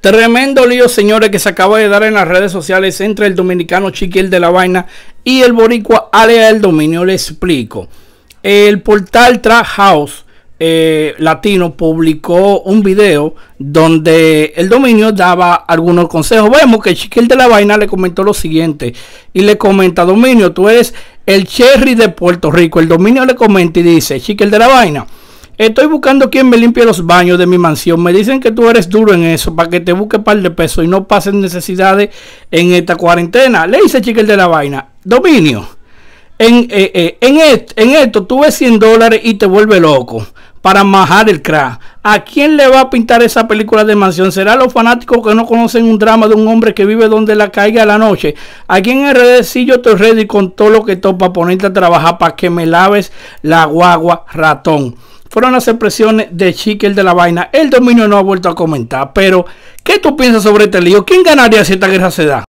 Tremendo lío, señores, que se acaba de dar en las redes sociales entre el dominicano chiquiel de la Vaina y el boricua Alea del Dominio. Le explico. El portal Trap House eh, Latino publicó un video donde el dominio daba algunos consejos. Vemos que Chiquil de la Vaina le comentó lo siguiente y le comenta, dominio, tú eres el cherry de Puerto Rico. El dominio le comenta y dice, Chiquil de la Vaina. Estoy buscando quien me limpie los baños de mi mansión. Me dicen que tú eres duro en eso para que te busque un par de pesos y no pasen necesidades en esta cuarentena. Le dice chiquel de la vaina. Dominio. En, eh, eh, en, esto tú ves 100 dólares y te vuelve loco para majar el crack. ¿A quién le va a pintar esa película de mansión? ¿Será los fanáticos que no conocen un drama de un hombre que vive donde la caiga la noche? Aquí en el sí yo estoy ready con todo lo que topa ponerte a trabajar para que me laves la guagua ratón fueron las expresiones de chiquel de la vaina. El dominio no ha vuelto a comentar, pero ¿qué tú piensas sobre este lío? ¿Quién ganaría si esta guerra se da?